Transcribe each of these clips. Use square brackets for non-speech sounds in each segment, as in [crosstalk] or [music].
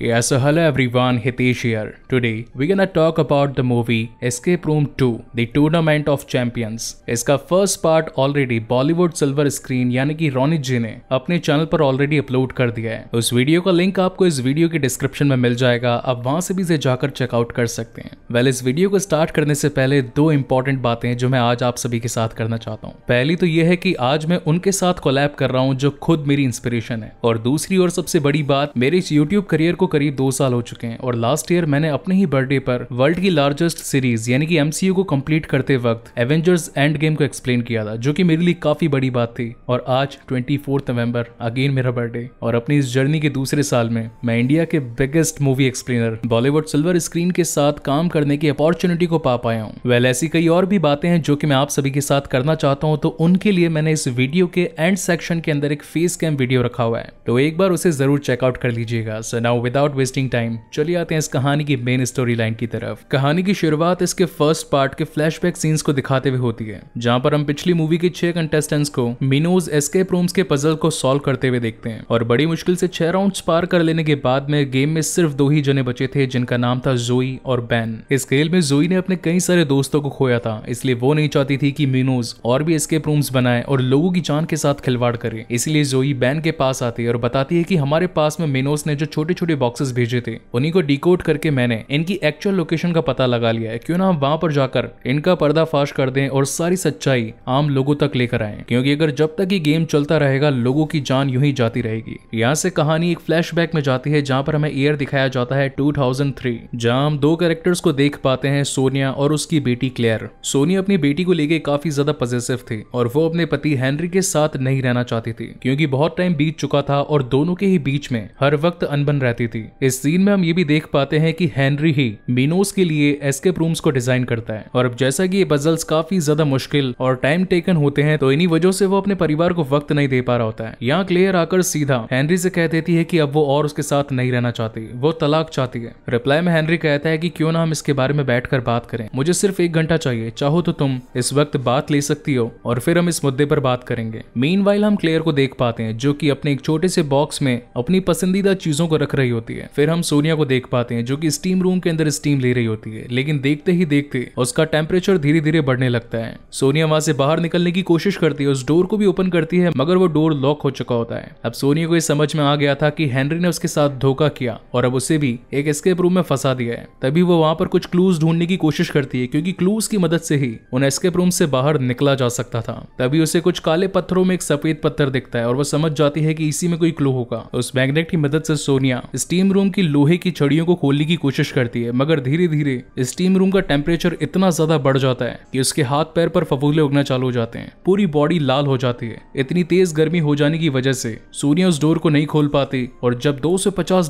Yes, so hello everyone, Hitesh here. Today, we're gonna talk about the movie Escape Room 2, The Tournament of Champions. इसका first part already Bollywood Silver Screen यानी कि रोनित जी ने अपने channel पर already upload कर दिया है उस वीडियो का लिंक आपको इस वीडियो के डिस्क्रिप्शन में मिल जाएगा आप वहां से भी इसे जाकर चेकआउट कर सकते हैं वेल well, इस वीडियो को स्टार्ट करने से पहले दो इंपॉर्टेंट बातें जो मैं आज आप सभी के साथ करना चाहता हूँ पहली तो ये है कि आज मैं उनके साथ कोलैब कर रहा हूँ जो खुद मेरी इंस्पिरेशन है और दूसरी और सबसे बड़ी बात मेरे इस यूट्यूब करियर को करीब दो साल हो चुके हैं और लास्ट ईयर मैंने अपने ही बर्थडे पर वर्ल्ड की लार्जेस्ट सीरीज यानी कि एमसीयू को कंप्लीट करते वक्त एवेंजर्स एंड गेम को एक्सप्लेन किया था जो कि मेरे लिए काफी बड़ी बात थी और आज ट्वेंटी नवंबर अगेन मेरा बर्थडे और अपनी इस जर्नी के दूसरे साल में मैं इंडिया के biggest movie explainer Bollywood Silver Screen के साथ काम करने की अपॉर्चुनिटी को पा पाया हूँ वेल ऐसी कई और भी बातें हैं जो कि मैं आप सभी के साथ करना चाहता हूँ तो उनके लिए मैंने इस वीडियो के एंड सेक्शन के अंदर एक फेस कैम वीडियो रखा हुआ है तो एक बार उसे जरूर चेकआउट कर लीजिएगा so now with without wasting time चलिए आते हैं इस कहानी की मेन स्टोरी लाइन की तरफ कहानी की शुरुआत इसके फर्स्ट पार्ट के फ्लैशबैक सीन्स को दिखाते हुए होती है जहाँ पर हम पिछली मूवी के छह कंटेस्टेंट्स को मीनोज एस्केप रूम्स के पजल को सॉल्व करते हुए देखते हैं और बड़ी मुश्किल से छह राउंड पार कर लेने के बाद में गेम में सिर्फ दो ही जने बचे थे जिनका नाम था जोई और बैन इस खेल में जोई ने अपने कई सारे दोस्तों को खोया था इसलिए वो नहीं चाहती थी कि मीनोज और भी एस्केप रूम्स बनाए और लोगों की जान के साथ खिलवाड़ करे इसलिए जोई बैन के पास आती है और बताती है कि हमारे पास में मीनोज ने जो छोटे छोटे बॉक्सेस भेजे थे उन्हीं को डिकोड करके मैंने इनकी एक्चुअल लोकेशन का पता लगा लिया है क्यों ना हम वहां पर जाकर इनका पर्दाफाश कर दें और सारी सच्चाई आम लोगों तक लेकर आए क्योंकि अगर जब तक ये गेम चलता रहेगा लोगों की जान यू ही जाती रहेगी यहाँ से कहानी एक फ्लैश में जाती है जहाँ पर हमें एयर दिखाया जाता है थ्री जहाँ हम दो कैरेक्टर्स को देख पाते हैं सोनिया और उसकी बेटी क्लेयर सोनिया अपनी बेटी को लेके काफी ज्यादा पॉजिटिव थी और वो अपने पति हेनरी के साथ नहीं रहना चाहती थी क्योंकि बहुत टाइम बीत चुका था और दोनों के ही बीच में हर वक्त अनबन रहती रही थी इस सीन में हम ये भी देख पाते हैं कि हेनरी ही मीनोस के लिए एस्केप रूम्स को डिजाइन करता है और अब जैसा कि ये पजल्स काफी ज्यादा मुश्किल और टाइम टेकन होते हैं तो इन्हीं वजह से वो अपने परिवार को वक्त नहीं दे पा रहा होता है यहाँ क्लियर आकर सीधा हेनरी से कह देती है कि अब वो और उसके साथ नहीं रहना चाहती वो तलाक चाहती है रिप्लाई में हेनरी कहता है कि क्यों ना हम इसके बारे में बैठ बात करें मुझे सिर्फ एक घंटा चाहिए चाहो तो तुम इस वक्त बात ले सकती हो और फिर हम इस मुद्दे पर बात करेंगे मीन हम क्लेयर को देख पाते हैं जो की अपने एक छोटे से बॉक्स में अपनी पसंदीदा चीजों को रख रही हो होती है फिर हम सोनिया को देख पाते हैं जो कि स्टीम रूम के अंदर स्टीम ले रही होती है लेकिन देखते ही देखते उसका टेम्परेचर धीरे धीरे बढ़ने लगता है सोनिया वहां से बाहर निकलने की कोशिश करती है उस डोर को भी ओपन करती है मगर वो डोर लॉक हो चुका होता है अब सोनिया को यह समझ में आ गया था कि हेनरी ने उसके साथ धोखा किया और अब उसे भी एक एस्केप रूम में फंसा दिया है तभी वो वहां पर कुछ क्लूज ढूंढने की कोशिश करती है क्योंकि क्लूज की मदद से ही उन एस्केप रूम से बाहर निकला जा सकता था तभी उसे कुछ काले पत्थरों में एक सफेद पत्थर दिखता है और वो समझ जाती है कि इसी में कोई क्लू होगा उस मैग्नेट की मदद से सोनिया स्टीम रूम की लोहे की छड़ियों को खोलने की कोशिश करती है मगर धीरे धीरे स्टीम रूम का टेम्परेचर इतना ज्यादा बढ़ जाता है कि उसके हाथ पैर पर फफूले उगना चालू हो जाते हैं पूरी बॉडी लाल हो जाती है इतनी तेज गर्मी हो जाने की वजह से सूर्य उस डोर को नहीं खोल पाती और जब दो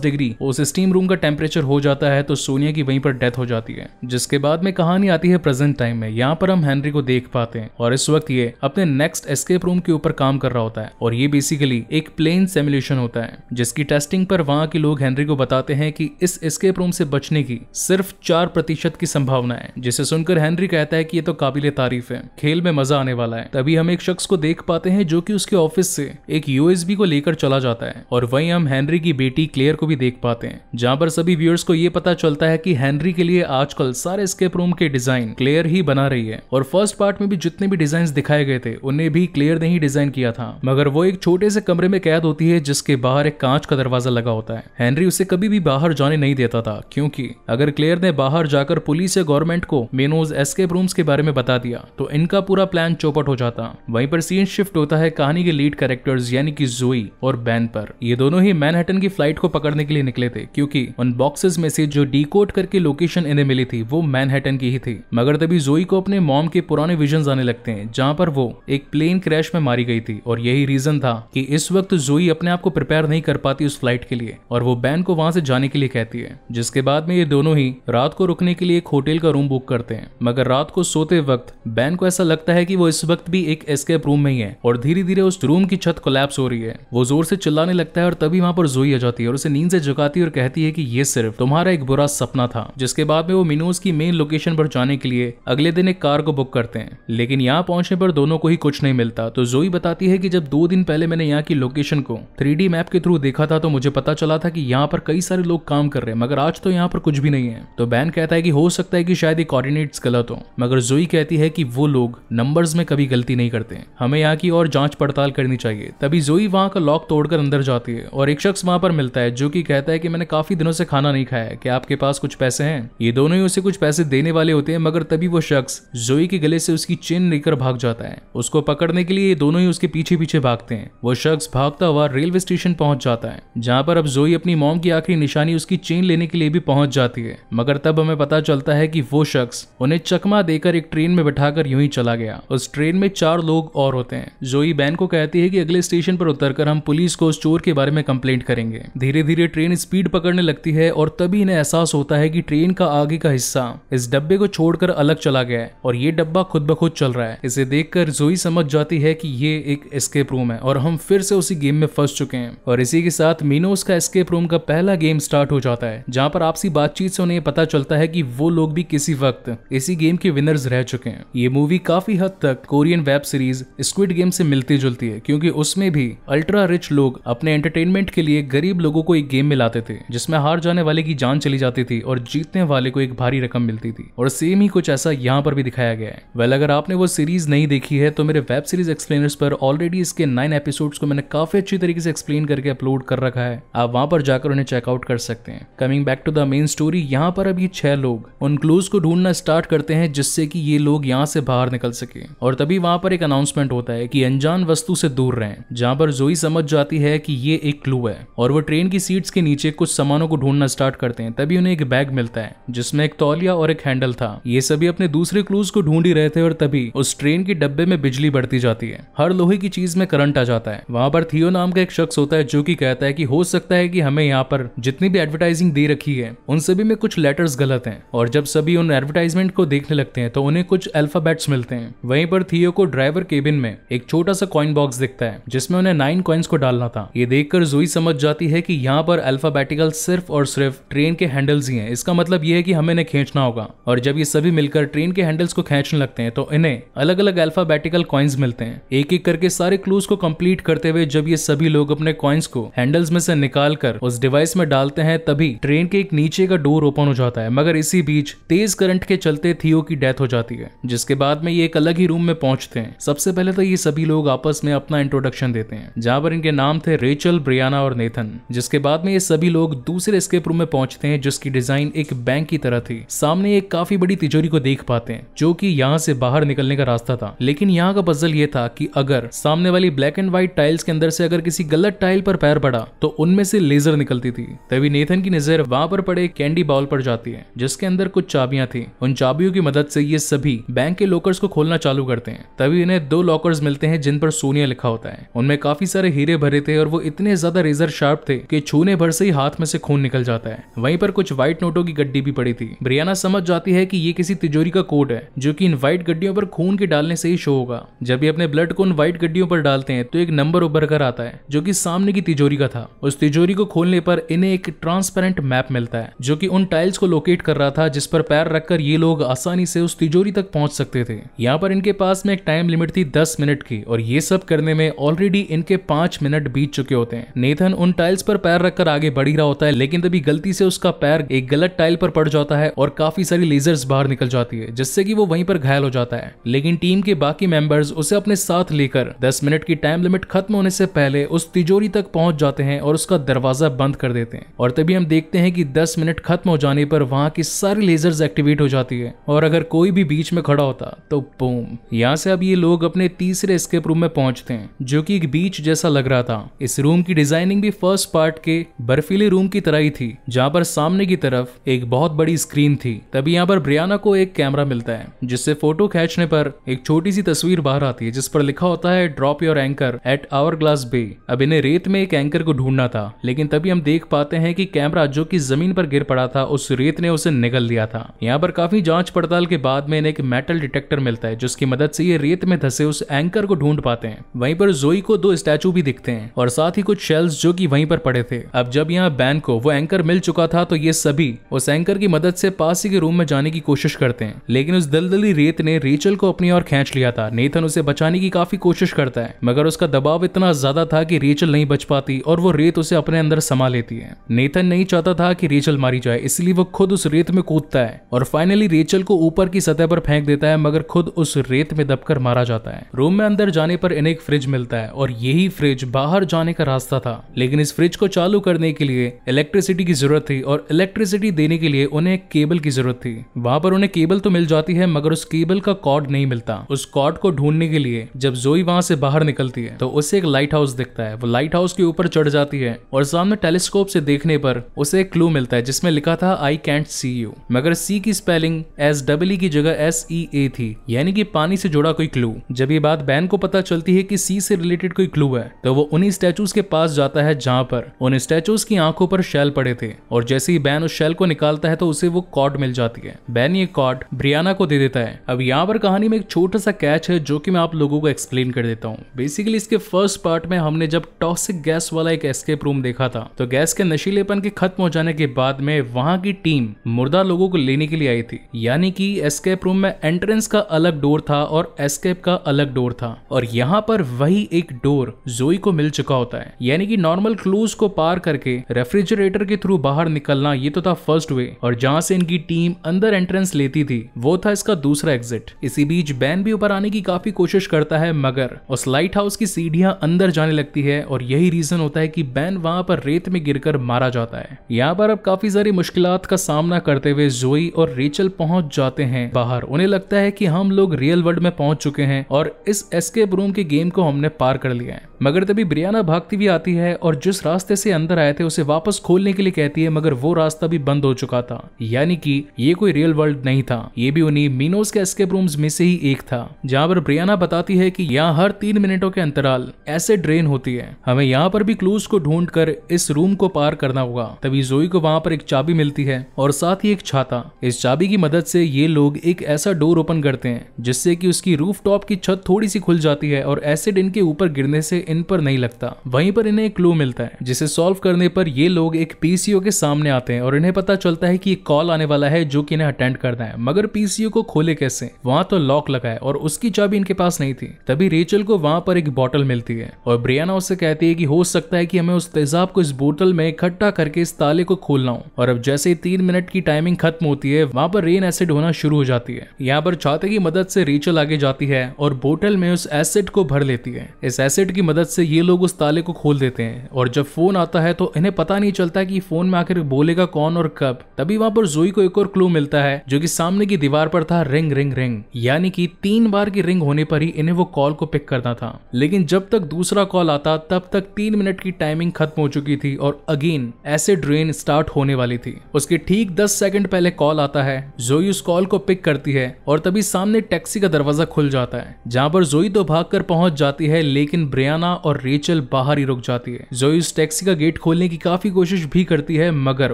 डिग्री उस स्टीम रूम का टेम्परेचर हो जाता है तो सोनिया की वहीं पर डेथ हो जाती है जिसके बाद में कहानी आती है प्रेजेंट टाइम में यहाँ पर हम हेनरी को देख पाते हैं और इस वक्त ये अपने नेक्स्ट एस्केप रूम के ऊपर काम कर रहा होता है और ये बेसिकली एक प्लेन सेमुलेशन होता है जिसकी टेस्टिंग पर वहाँ के लोग हेनरी को बताते हैं कि इस एस्केप रूम से बचने की सिर्फ चार प्रतिशत की संभावना है जिसे सुनकर हेनरी कहता है कि ये तो काबिल तारीफ है खेल में मजा आने वाला है तभी हम एक शख्स को देख पाते हैं जो कि उसके ऑफिस से एक यूएसबी को लेकर चला जाता है और वहीं हम हेनरी की बेटी क्लेयर को भी देख पाते हैं जहाँ पर सभी व्यूअर्स को ये पता चलता है की हेनरी के लिए आजकल सारे स्केप रूम के डिजाइन क्लेयर ही बना रही है और फर्स्ट पार्ट में भी जितने भी डिजाइन दिखाए गए थे उन्हें भी क्लेयर ने ही डिजाइन किया था मगर वो एक छोटे से कमरे में कैद होती है जिसके बाहर एक कांच का दरवाजा लगा होता है हेनरी उसे कभी भी बाहर जाने नहीं देता था क्योंकि अगर क्लेयर ने बाहर जाकर पुलिस या गवर्नमेंट को मेनोज एस्केप रूम्स के बारे में बता दिया तो इनका पूरा प्लान चौपट हो जाता वहीं पर सीन शिफ्ट होता है कहानी के लीड कैरेक्टर्स यानी कि जोई और बैन पर ये दोनों ही मैनहटन की फ्लाइट को पकड़ने के लिए निकले थे क्योंकि उन बॉक्सेस में से जो डी करके लोकेशन इन्हें मिली थी वो मैनहटन की ही थी मगर तभी जोई को अपने मॉम के पुराने विजन आने लगते हैं जहाँ पर वो एक प्लेन क्रैश में मारी गई थी और यही रीजन था कि इस वक्त जोई अपने आप को प्रिपेयर नहीं कर पाती उस फ्लाइट के लिए और वो बैन को वहां से जाने के लिए कहती है जिसके बाद में ये दोनों ही रात को रुकने के लिए एक होटल का रूम बुक करते हैं मगर रात को सोते वक्त बैन को ऐसा लगता है कि वो इस वक्त भी एक एस्केप रूम में ही है और धीरे धीरे उस रूम की छत कोलैप्स हो रही है वो जोर से चिल्लाने लगता है और तभी वहां पर जोई आ जाती है और उसे नींद से जगाती है और कहती है कि ये सिर्फ तुम्हारा एक बुरा सपना था जिसके बाद में वो मिनोज की मेन लोकेशन पर जाने के लिए अगले दिन एक कार को बुक करते हैं लेकिन यहाँ पहुंचने पर दोनों को ही कुछ नहीं मिलता तो जोई बताती है कि जब दो दिन पहले मैंने यहाँ की लोकेशन को थ्री मैप के थ्रू देखा था तो मुझे पता चला था कि यहाँ यहाँ पर कई सारे लोग काम कर रहे हैं मगर आज तो यहाँ पर कुछ भी नहीं है तो बैन कहता है कि हो सकता है कि शायद ये कोऑर्डिनेट्स गलत हो मगर जोई कहती है कि वो लोग नंबर्स में कभी गलती नहीं करते हमें यहाँ की और जांच पड़ताल करनी चाहिए तभी जोई वहाँ का लॉक तोड़कर अंदर जाती है और एक शख्स वहाँ पर मिलता है जो की कहता है कि मैंने काफी दिनों से खाना नहीं खाया क्या आपके पास कुछ पैसे हैं ये दोनों ही उसे कुछ पैसे देने वाले होते हैं मगर तभी वो शख्स जोई के गले से उसकी चेन लेकर भाग जाता है उसको पकड़ने के लिए ये दोनों ही उसके पीछे पीछे भागते हैं वो शख्स भागता हुआ रेलवे स्टेशन पहुंच जाता है जहाँ पर अब जोई अपनी मॉम की आखिरी निशानी उसकी चेन लेने के लिए भी पहुंच जाती है मगर तब हमें पता चलता है कि वो शख्स उन्हें चकमा देकर एक ट्रेन में बैठाकर यूं ही चला गया उस ट्रेन में चार लोग और होते हैं जोई बैन को कहती है कि अगले स्टेशन पर उतरकर हम पुलिस को उस चोर के बारे में कंप्लेंट करेंगे धीरे धीरे ट्रेन स्पीड पकड़ने लगती है और तभी इन्हें एहसास होता है कि ट्रेन का आगे का हिस्सा इस डब्बे को छोड़कर अलग चला गया है और ये डब्बा खुद ब खुद चल रहा है इसे देखकर जोई समझ जाती है कि ये एक एस्केप रूम है और हम फिर से उसी गेम में फंस चुके हैं और इसी के साथ मीनो उसका एस्केप रूम उनका पहला गेम स्टार्ट हो जाता है जहाँ पर आपसी बातचीत से उन्हें पता चलता है कि वो लोग भी किसी वक्त इसी गेम के विनर्स रह चुके हैं ये मूवी काफी हद तक Korean web series Squid Game से मिलती जुलती है क्योंकि उसमें भी अल्ट्रा रिच लोग अपने एंटरटेनमेंट के लिए गरीब लोगों को एक गेम में लाते थे जिसमें हार जाने वाले की जान चली जाती थी और जीतने वाले को एक भारी रकम मिलती थी और सेम ही कुछ ऐसा यहाँ पर भी दिखाया गया है वेल अगर आपने वो सीरीज नहीं देखी है तो मेरे वेब सीरीज एक्सप्लेनर्स पर ऑलरेडी इसके नाइन एपिसोड्स को मैंने काफी अच्छी तरीके से एक्सप्लेन करके अपलोड कर रखा है आप वहां पर जाकर जाकर उन्हें चेकआउट कर सकते हैं coming back to the main story यहाँ पर अभी छह लोग उन क्लूज को ढूंढना स्टार्ट करते हैं जिससे कि ये लोग यहाँ से बाहर निकल सके और तभी वहां पर एक अनाउंसमेंट होता है कि अनजान वस्तु से दूर रहे जहाँ पर जोई समझ जाती है कि ये एक क्लू है और वो ट्रेन की सीट्स के नीचे कुछ सामानों को ढूंढना स्टार्ट करते हैं तभी उन्हें एक बैग मिलता है जिसमें एक तौलिया और एक हैंडल था ये सभी अपने दूसरे क्लूज को ढूंढ ही रहे थे और तभी उस ट्रेन के डब्बे में बिजली बढ़ती जाती है हर लोहे की चीज में करंट आ जाता है वहां पर थियो नाम का एक शख्स होता है जो की कहता है की हो सकता है की हमें यहाँ पर जितनी भी एडवर्टाइजिंग दे रखी है उन सभी में कुछ लेटर्स गलत हैं और जब सभी उन एडवर्टाइजमेंट को देखने लगते हैं तो उन्हें कुछ अल्फाबेट्स मिलते हैं वहीं पर थियो को ड्राइवर केबिन में एक छोटा सा कॉइन बॉक्स दिखता है जिसमें उन्हें नाइन कॉइन्स को डालना था ये देखकर जोई समझ जाती है कि यहाँ पर अल्फाबेटिकल सिर्फ और सिर्फ ट्रेन के हैंडल्स ही हैं इसका मतलब ये है कि हमें इन्हें खींचना होगा और जब ये सभी मिलकर ट्रेन के हैंडल्स को खींचने लगते हैं तो इन्हें अलग अलग अल्फाबेटिकल कॉइन्स मिलते हैं एक एक करके सारे क्लूज को कंप्लीट करते हुए जब ये सभी लोग अपने कॉइन्स को हैंडल्स में से निकाल कर उस डिवाइस में डालते हैं तभी ट्रेन के एक नीचे का डोर ओपन हो जाता है मगर इसी बीच तेज करंट के चलते थियो की डेथ हो जाती है जिसके बाद में ये एक अलग ही रूम में पहुंचते हैं सबसे पहले तो ये सभी लोग आपस में अपना इंट्रोडक्शन देते हैं जहां पर इनके नाम थे रेचल ब्रियाना और नेथन जिसके बाद में ये सभी लोग दूसरे स्केप रूम में पहुंचते हैं जिसकी डिजाइन एक बैंक की तरह थी सामने एक काफी बड़ी तिजोरी को देख पाते हैं जो की यहाँ से बाहर निकलने का रास्ता था लेकिन यहाँ का पजल ये था की अगर सामने वाली ब्लैक एंड व्हाइट टाइल्स के अंदर से अगर किसी गलत टाइल पर पैर पड़ा तो उनमें से लेजर निकलती थी तभी नेथन की नजर वहां पर पड़े कैंडी बाउल पर जाती है जिसके अंदर कुछ चाबियां थी उन चाबियों की मदद से ये सभी बैंक के लॉकर्स को खोलना चालू करते हैं तभी इन्हें दो लॉकर्स मिलते हैं जिन पर सोनिया लिखा होता है उनमें काफी सारे हीरे भरे थे और वो इतने ज्यादा रेजर शार्प थे कि छूने भर से ही हाथ में से खून निकल जाता है वहीं पर कुछ व्हाइट नोटों की गड्डी भी पड़ी थी ब्रियाना समझ जाती है कि ये किसी तिजोरी का कोट है जो कि इन व्हाइट गड्डियों पर खून के डालने से ही शो होगा जब ये अपने ब्लड को उन व्हाइट गड्डियों पर डालते हैं तो एक नंबर उभर कर आता है जो की सामने की तिजोरी का था उस तिजोरी को खोलने होने पर इन्हें एक ट्रांसपेरेंट मैप मिलता है जो कि उन टाइल्स को लोकेट कर रहा था जिस पर पैर रखकर ये लोग आसानी से उस तिजोरी तक पहुंच सकते थे यहाँ पर इनके पास में एक टाइम लिमिट थी दस मिनट की और ये सब करने में ऑलरेडी इनके पांच मिनट बीत चुके होते हैं नेथन उन टाइल्स पर पैर रखकर आगे बढ़ ही रहा होता है लेकिन तभी गलती से उसका पैर एक गलत टाइल पर पड़ जाता है और काफी सारी लेजर्स बाहर निकल जाती है जिससे कि वो वहीं पर घायल हो जाता है लेकिन टीम के बाकी मेंबर्स उसे अपने साथ लेकर दस मिनट की टाइम लिमिट खत्म होने से पहले उस तिजोरी तक पहुंच जाते हैं और उसका दरवाजा बंद बंद कर देते हैं और तभी हम देखते हैं कि 10 मिनट खत्म हो जाने पर वहाँ की सारी लेजर्स एक्टिवेट हो जाती है और अगर कोई भी बीच में खड़ा होता तो बूम यहाँ से अब ये लोग अपने तीसरे स्केप रूम में पहुंचते हैं जो की एक बीच जैसा लग रहा था इस रूम की डिजाइनिंग भी फर्स्ट पार्ट के बर्फीले रूम की तरह ही थी जहाँ पर सामने की तरफ एक बहुत बड़ी स्क्रीन थी तभी यहाँ पर ब्रियाना को एक कैमरा मिलता है जिससे फोटो खींचने पर एक छोटी सी तस्वीर बाहर आती है जिस पर लिखा होता है drop your anchor at our glass bay अब इन्हें रेत में एक एंकर को ढूंढना था लेकिन तभी हम देख पाते हैं कि कैमरा जो कि जमीन पर गिर पड़ा था उस रेत ने उसे निगल लिया था यहाँ पर काफी जांच पड़ताल के बाद में इन्हें एक मेटल डिटेक्टर मिलता है जिसकी मदद से ये रेत में धसे उस एंकर को ढूंढ पाते हैं वहीं पर जोई को दो स्टैचू भी दिखते हैं और साथ ही कुछ शेल्स जो की वहीं पर पड़े थे अब जब यहाँ बैन को वो एंकर मिल चुका था तो ये सभी उस एंकर की मदद से पास के रूम में जाने की कोशिश करते हैं लेकिन उस दलदली रेत ने रेचल को अपनी ओर खींच लिया था नेथन उसे बचाने की काफी कोशिश करता है मगर उसका दबाव इतना ज्यादा था कि रेचल नहीं बच पाती और वो रेत उसे अपने अंदर समझ समा लेती है नेतन नहीं चाहता था कि रेचल मारी जाए इसलिए वो खुद उस रेत में कूदता है और फाइनली रेचल को ऊपर की सतह पर फेंक देता है मगर खुद उस रेत में दबकर मारा जाता है रूम में अंदर जाने पर इन्हें एक फ्रिज मिलता है और यही फ्रिज बाहर जाने का रास्ता था लेकिन इस फ्रिज को चालू करने के लिए इलेक्ट्रिसिटी की जरूरत थी और इलेक्ट्रिसिटी देने के लिए उन्हें एक केबल की जरूरत थी वहां पर उन्हें केबल तो मिल जाती है मगर उस केबल का कॉर्ड नहीं मिलता उस कॉर्ड को ढूंढने के लिए जब जोई वहां से बाहर निकलती है तो उसे एक लाइट हाउस दिखता है वो लाइट हाउस के ऊपर चढ़ जाती है और सामने टेलीस्कोप से देखने पर उसे एक क्लू मिलता है जिसमें लिखा था आई कैंट सी यू मगर सी की स्पेलिंग एस डबल की जगह एस ई ए थी यानी कि पानी से जुड़ा कोई क्लू जब ये बात बैन को पता चलती है कि सी से रिलेटेड कोई क्लू है तो वो उन्हीं स्टेचूज के पास जाता है जहाँ पर उन स्टेचूज की आंखों पर शैल पड़े थे और जैसे ही बैन उस शैल को निकालता है तो उसे वो कॉड मिल जाती है बैन ये कॉड ब्रियाना को दे देता है अब यहाँ पर कहानी में एक छोटा सा कैच है जो कि मैं आप लोगों को एक्सप्लेन कर देता हूँ बेसिकली इसके फर्स्ट पार्ट में हमने जब टॉक्सिक गैस वाला एक एस्केप रूम देखा था तो गैस के नशीलेपन के खत्म हो जाने के बाद में वहां की टीम मुर्दा लोगों को लेने के लिए आई थी यानी कि एस्केप रूम में एंट्रेंस का अलग डोर था और एस्केप का अलग डोर था और यहाँ पर वही एक डोर जोई को मिल चुका होता है यानी कि नॉर्मल क्लूज को पार करके रेफ्रिजरेटर के थ्रू बाहर निकलना ये तो था फर्स्ट वे और जहाँ से इनकी टीम अंदर एंट्रेंस लेती थी वो था इसका दूसरा एग्जिट इसी बीच बैन भी ऊपर आने की काफी कोशिश करता है मगर उस लाइट हाउस की सीढ़ियां अंदर जाने लगती है और यही रीजन होता है कि बैन वहां पर रेत में गिरकर मारा जाता है यहाँ पर अब काफी सारी मुश्किल का सामना करते हुए जोई और रेचल पहुंच जाते हैं बाहर उन्हें लगता है कि हम लोग रियल वर्ल्ड में पहुंच चुके हैं और इस एस्केप रूम के गेम को हमने पार कर लिया है मगर तभी ब्रियाना भागती भी आती है और जिस रास्ते से अंदर आए थे उसे वापस खोलने के लिए कहती है मगर वो रास्ता भी बंद हो चुका था यानी कि ये कोई रियल वर्ल्ड नहीं था ये भी उन्हीं मीनोस के एस्केप रूम्स में से ही एक था जहाँ पर ब्रियाना बताती है कि यहाँ हर तीन मिनटों के अंतराल ऐसे ड्रेन होती है हमें यहाँ पर भी क्लूज को ढूंढ इस रूम को पार करना होगा तभी जोई को वहाँ पर एक चाबी मिलती है और साथ ही एक छाता इस चाबी की मदद से ये लोग एक ऐसा डोर ओपन करते हैं जिससे कि उसकी रूफ टॉप की छत थोड़ी सी खुल जाती है और एसिड इनके ऊपर गिरने से इन पर नहीं लगता वहीं पर इन्हें एक क्लू मिलता है जिसे सॉल्व करने पर ये लोग एक पीसीओ के सामने आते हैं और इन्हें पता चलता है की कॉल आने वाला है जो की इन्हें अटेंड करना है मगर पीसीओ को खोले कैसे वहां तो लॉक लगा है और उसकी चाबी इनके पास नहीं थी तभी रेचल को वहां पर एक बॉटल मिलती है और ब्रियाना उससे कहती है कि हो सकता है कि हमें उस तेजाब को इस पोर्टल में इकट्ठा करके इस ताले को खोलना हो और अब जैसे ही तीन मिनट की टाइमिंग खत्म होती है वहां पर रेन एसिड होना शुरू हो जाती है यहाँ पर छाते की मदद से रेचल आगे जाती है और बोतल में उस एसिड को भर लेती है इस एसिड की मदद से ये लोग उस ताले को खोल देते हैं और जब फोन आता है तो इन्हें पता नहीं चलता कि फोन में आखिर बोलेगा कौन और कब तभी वहां पर जोई को एक और क्लू मिलता है जो कि सामने की दीवार पर था रिंग रिंग रिंग यानी कि तीन बार की रिंग होने पर ही इन्हें वो कॉल को पिक करना था लेकिन जब तक दूसरा कॉल आता तब तक तीन मिनट की टाइमिंग खत्म हो चुकी थी और अगेन ऐसे ड्रेन स्टार्ट होने वाली थी उसके ठीक दस सेकंड पहले कॉल आता है जोई उस कॉल को पिक करती है और तभी सामने टैक्सी का दरवाजा खुल जाता है जहाँ पर जोई तो भागकर पहुंच जाती है लेकिन ब्रियाना और रेचल बाहर ही रुक जाती है जोई उस टैक्सी का गेट खोलने की काफी कोशिश भी करती है मगर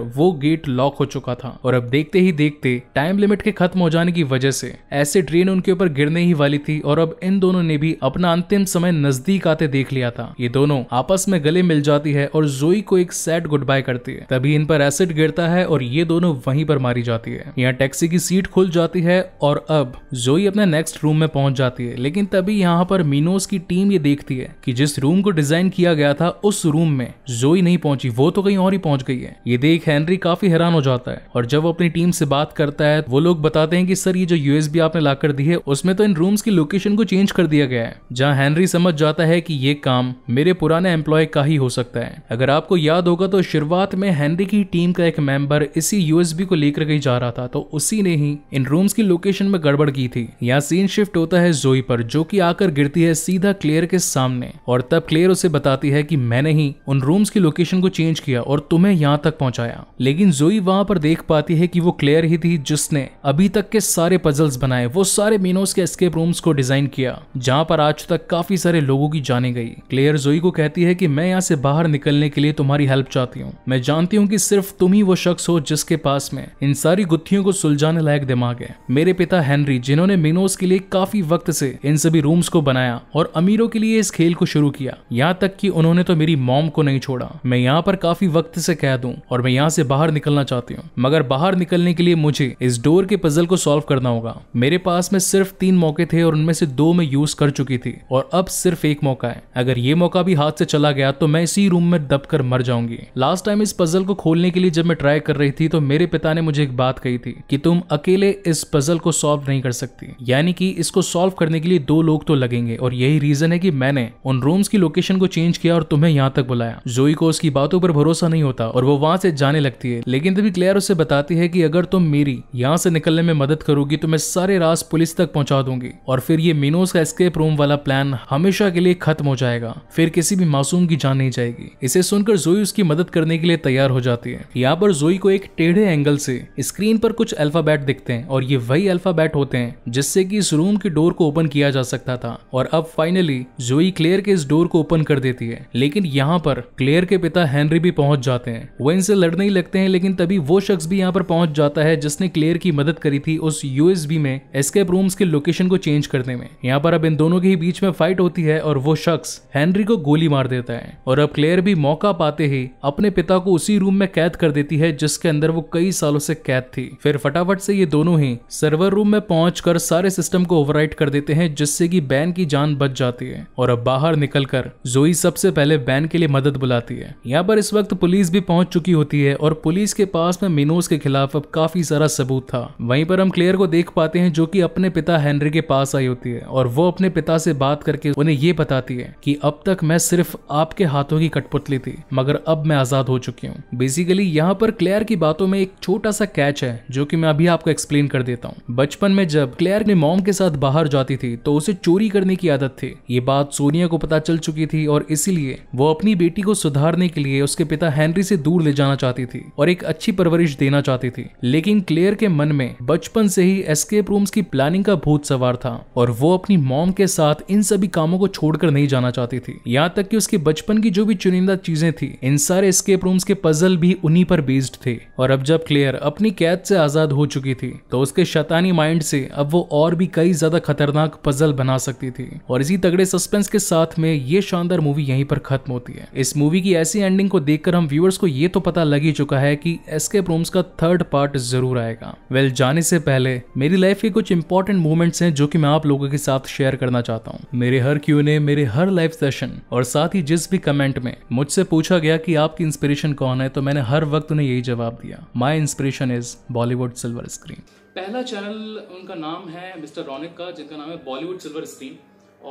वो गेट लॉक हो चुका था और अब देखते ही देखते टाइम लिमिट के खत्म हो जाने की वजह से ऐसे ट्रेन उनके ऊपर गिरने ही वाली थी और अब इन दोनों ने भी अपना अंतिम समय नजदीक आते देख लिया था ये दोनों आपस में गले मिल जाती है और जोई को को एक सैड गुड बाय करती है तभी इन पर एसिड गिरता है और ये दोनों वहीं पर मारी जाती है यहाँ टैक्सी की सीट खुल जाती है और अब जोई अपने नेक्स्ट रूम में पहुंच जाती है लेकिन तभी यहाँ पर मीनोस की टीम ये देखती है कि जिस रूम को डिजाइन किया गया था उस रूम में जोई नहीं पहुंची वो तो कहीं और ही पहुंच गई है ये देख हेनरी काफी हैरान हो जाता है और जब वो अपनी टीम से बात करता है वो लोग बताते हैं कि सर ये जो यूएसबी आपने लाकर दी है उसमें तो इन रूम्स की लोकेशन को चेंज कर दिया गया है जहाँ हेनरी समझ जाता है कि ये काम मेरे पुराने एम्प्लॉय का ही हो सकता है अगर आपको आपको याद होगा तो शुरुआत में हेनरी की टीम का एक मेंबर इसी यूएसबी को लेकर कहीं जा रहा था तो उसी ने ही इन रूम्स की लोकेशन में गड़बड़ की थी यहाँ सीन शिफ्ट होता है जोई पर जो कि आकर गिरती है सीधा क्लेयर के सामने और तब क्लेयर उसे बताती है की मैंने ही उन रूम्स की लोकेशन को चेंज किया और तुम्हें यहाँ तक पहुंचाया लेकिन जोई वहां पर देख पाती है कि वो क्लेयर ही थी जिसने अभी तक के सारे पजल्स बनाए वो सारे मीनोस के एस्केप रूम्स को डिजाइन किया जहां पर आज तक काफी सारे लोगों की जाने गई क्लेयर जोई को कहती है कि मैं यहाँ से बाहर निकलने के लिए तुम तुम्हारी हेल्प चाहती हूँ मैं जानती हूँ कि सिर्फ तुम ही वो शख्स हो जिसके पास में इन सारी गुत्थियों को सुलझाने लायक दिमाग है मेरे पिता हेनरी जिन्होंने मिनोस के लिए काफी वक्त से इन सभी रूम्स को बनाया और अमीरों के लिए इस खेल को शुरू किया यहाँ तक कि उन्होंने तो मेरी मॉम को नहीं छोड़ा मैं यहाँ पर काफी वक्त से कह दू और मैं यहाँ से बाहर निकलना चाहती हूँ मगर बाहर निकलने के लिए मुझे इस डोर के पजल को सॉल्व करना होगा मेरे पास में सिर्फ तीन मौके थे और उनमें से दो मैं यूज कर चुकी थी और अब सिर्फ एक मौका है अगर ये मौका भी हाथ से चला गया तो मैं इसी रूम में दबकर मर मर जाऊंगी लास्ट टाइम इस पजल को खोलने के लिए जब मैं ट्राई कर रही थी तो मेरे पिता ने मुझे एक बात कही थी कि तुम अकेले इस पजल को सॉल्व नहीं कर सकती यानी कि इसको सॉल्व करने के लिए दो लोग तो लगेंगे और यही रीजन है कि मैंने उन रूम्स की लोकेशन को चेंज किया और तुम्हें यहाँ तक बुलाया जोई को उसकी बातों पर भरोसा नहीं होता और वो वहां से जाने लगती है लेकिन तभी क्लियर उसे बताती है कि अगर तुम मेरी यहाँ से निकलने में मदद करोगी तो मैं सारे रास पुलिस तक पहुंचा दूंगी और फिर ये मिनोज का एस्केप रूम वाला प्लान हमेशा के लिए खत्म हो जाएगा फिर किसी भी मासूम की जान नहीं जाएगी इसे सुनकर जोई उसकी मदद करने के लिए तैयार हो जाती है यहाँ पर जोई को एक टेढ़े एंगल से स्क्रीन पर कुछ अल्फाबेट दिखते हैं और ये वही अल्फाबेट होते हैं जिससे कि इस रूम की डोर को ओपन किया जा सकता था और अब फाइनली जोई क्लेयर के इस डोर को ओपन कर देती है लेकिन यहाँ पर क्लेयर के पिता हेनरी भी पहुंच जाते हैं वो इनसे लड़ने ही लगते हैं लेकिन तभी वो शख्स भी यहाँ पर पहुंच जाता है जिसने क्लेयर की मदद करी थी उस यूएसबी में एस्केप रूम्स के लोकेशन को चेंज करने में यहाँ पर अब इन दोनों के बीच में फाइट होती है और वो शख्स हेनरी को गोली मार देता है और अब क्लेयर भी मौका पाता आते ही अपने पिता को उसी रूम में कैद कर देती है जिसके अंदर वो कई सालों से कैद थी फिर फटाफट से ये दोनों ही सर्वर रूम में पहुंच कर सारे सिस्टम को ओवरराइट कर देते हैं जिससे कि बैन की जान बच जाती है और अब बाहर निकलकर जोई सबसे पहले बैन के लिए मदद बुलाती है यहाँ पर इस वक्त पुलिस भी पहुंच चुकी होती है और पुलिस के पास में मिनोज के खिलाफ अब काफी सारा सबूत था वहीं पर हम क्लियर को देख पाते हैं जो कि अपने पिता हेनरी के पास आई होती है और वो अपने पिता से बात करके उन्हें ये बताती है कि अब तक मैं सिर्फ आपके हाथों की कठपुतली थी मगर मगर अब मैं आज़ाद हो चुकी हूँ बेसिकली यहाँ पर क्लेयर की बातों में एक छोटा सा कैच है जो कि मैं अभी आपको एक्सप्लेन कर देता हूँ बचपन में जब क्लेयर ने मॉम के साथ बाहर जाती थी तो उसे चोरी करने की आदत थी ये बात सोनिया को पता चल चुकी थी और इसीलिए वो अपनी बेटी को सुधारने के लिए उसके पिता हेनरी से दूर ले जाना चाहती थी और एक अच्छी परवरिश देना चाहती थी लेकिन क्लेयर के मन में बचपन से ही एस्केप रूम्स की प्लानिंग का भूत सवार था और वो अपनी मॉम के साथ इन सभी कामों को छोड़कर नहीं जाना चाहती थी यहाँ तक कि उसके बचपन की जो भी चुनिंदा चीजें थी इन सारे स्केप रूम्स के पजल भी उन्हीं पर बेस्ड थे और अब जब क्लेयर अपनी कैद से आजाद हो चुकी थी तो उसके शतानी माइंड से अब वो और भी कई ज्यादा खतरनाक पजल बना सकती थी और इसी तगड़े सस्पेंस के साथ में ये शानदार मूवी यहीं पर खत्म होती है इस मूवी की ऐसी एंडिंग को देखकर हम व्यूअर्स को ये तो पता लग ही चुका है कि एस्केप रूम्स का थर्ड पार्ट जरूर आएगा वेल well, जाने से पहले मेरी लाइफ के कुछ इंपॉर्टेंट मोमेंट्स हैं जो कि मैं आप लोगों के साथ शेयर करना चाहता हूँ मेरे हर क्यू ने मेरे हर लाइव सेशन और साथ ही जिस भी कमेंट में मुझसे पूछा गया कि आपकी इंस्पिरेशन कौन है तो मैंने हर वक्त उन्हें यही जवाब दिया my inspiration is Bollywood Silver Screen पहला चैनल उनका नाम है मिस्टर रॉनिक का जिनका नाम है बॉलीवुड सिल्वर स्क्रीन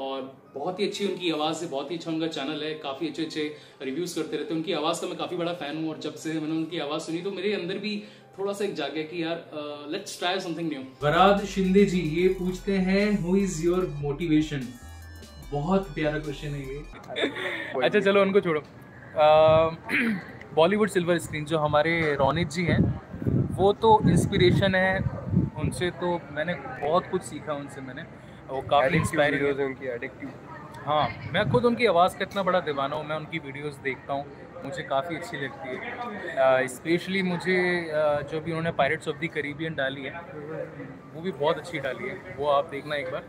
और बहुत ही अच्छी उनकी आवाज़ है बहुत ही अच्छा उनका चैनल है काफ़ी अच्छे अच्छे रिव्यूज़ करते रहते हैं उनकी आवाज़ का तो मैं काफ़ी बड़ा फ़ैन हूँ और जब से मैंने उनकी आवाज़ सुनी तो मेरे अंदर भी थोड़ा सा एक जागे कि यार लेट्स ट्राई समथिंग न्यू वराज शिंदे जी ये पूछते हैं हु इज़ योर मोटिवेशन बहुत प्यारा क्वेश्चन है ये अच्छा चलो उनको छोड़ो [clears throat] बॉलीवुड सिल्वर स्क्रीन जो हमारे रौनित जी हैं वो तो इंस्पिरेशन है उनसे तो मैंने बहुत कुछ सीखा उनसे मैंने वो काफ़ी इंस्पायरिंग उनकी एडिक्टिव हाँ मैं खुद उनकी आवाज़ का इतना बड़ा दीवाना हूँ मैं उनकी वीडियोस देखता हूँ मुझे काफ़ी अच्छी लगती है स्पेशली मुझे आ, जो भी उन्होंने पायरेट्स ऑफ द करीबियन डाली है वो भी बहुत अच्छी डाली है वो आप देखना एक बार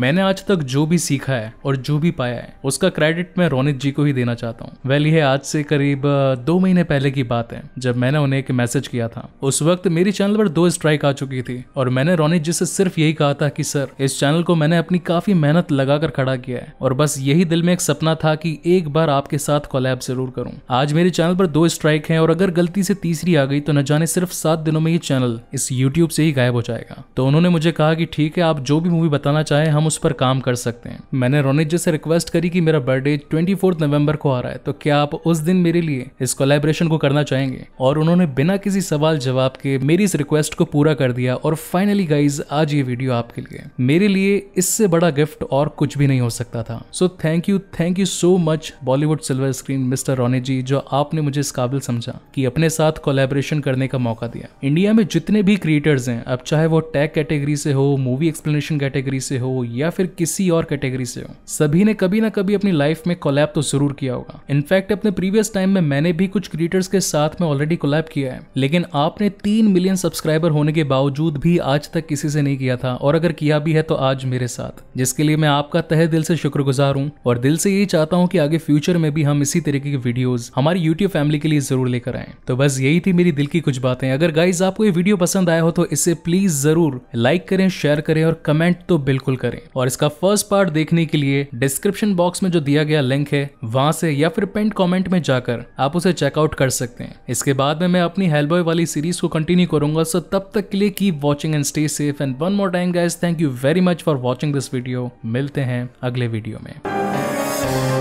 मैंने आज तक जो भी सीखा है और जो भी पाया है उसका क्रेडिट मैं रोनित जी को ही देना चाहता हूँ वेल यह आज से करीब दो महीने पहले की बात है जब मैंने उन्हें एक मैसेज किया था उस वक्त मेरी चैनल पर दो स्ट्राइक आ चुकी थी और मैंने रोनित जी से सिर्फ यही कहा था कि सर इस चैनल को मैंने अपनी काफी मेहनत लगाकर खड़ा किया है और बस यही दिल में एक सपना था कि एक बार आपके साथ कोलैब जरूर करूं आज मेरे चैनल पर दो स्ट्राइक हैं और अगर गलती से तीसरी आ गई तो न जाने सिर्फ सात दिनों में ये चैनल इस यूट्यूब से ही गायब हो जाएगा तो उन्होंने मुझे कहा कि ठीक है आप जो भी मूवी बताना चाहे हम उस पर काम कर सकते हैं मैंने रोनित जी से रिक्वेस्ट करी कि मेरा बर्थडे ट्वेंटी नवंबर को आ रहा है तो क्या आप उस दिन मेरे लिए इस कोलेब्रेशन को करना चाहेंगे और उन्होंने बिना किसी सवाल जवाब के मेरी इस रिक्वेस्ट को पूरा कर दिया और फाइनली गाइज आज ये वीडियो आपके लिए मेरे लिए इससे बड़ा गिफ्ट और कुछ भी नहीं हो सकता था so thank you thank you so much Bollywood Silver Screen mister Ronit ji जो आपने मुझे इस काबिल समझा कि अपने साथ कोलेब्रेशन करने का मौका दिया इंडिया में जितने भी क्रिएटर्स हैं अब चाहे वो टैग कैटेगरी से हो मूवी एक्सप्लेनेशन कैटेगरी से हो या फिर किसी और कैटेगरी से हो सभी ने कभी ना कभी अपनी लाइफ में कोलैब तो जरूर किया होगा इनफैक्ट अपने प्रीवियस टाइम में मैंने भी कुछ क्रिएटर्स के साथ में ऑलरेडी कोलैब किया है लेकिन आपने तीन मिलियन सब्सक्राइबर होने के बावजूद भी आज तक किसी से नहीं किया था और अगर किया भी है तो आज मेरे साथ जिसके लिए मैं आपका तहे दिल से शुक्रगुजार हूँ और दिल से यही चाहता हूँ कि आगे फ्यूचर में भी हम इसी तरीके की वीडियोस हमारी यूट्यूब फैमिली के लिए जरूर लेकर आए तो बस यही थी मेरी दिल की कुछ बातें अगर गाइज आपको ये वीडियो पसंद आया हो तो इसे प्लीज जरूर लाइक करें शेयर करें और कमेंट तो बिल्कुल करें करें और इसका फर्स्ट पार्ट देखने के लिए डिस्क्रिप्शन बॉक्स में जो दिया गया लिंक है वहां से या फिर पेंट कॉमेंट में जाकर आप उसे चेकआउट कर सकते हैं इसके बाद में मैं अपनी हेलबॉय वाली सीरीज को कंटिन्यू करूंगा सो तब तक के लिए keep watching and stay safe and one more time guys thank you very much for watching this video मिलते हैं अगले वीडियो में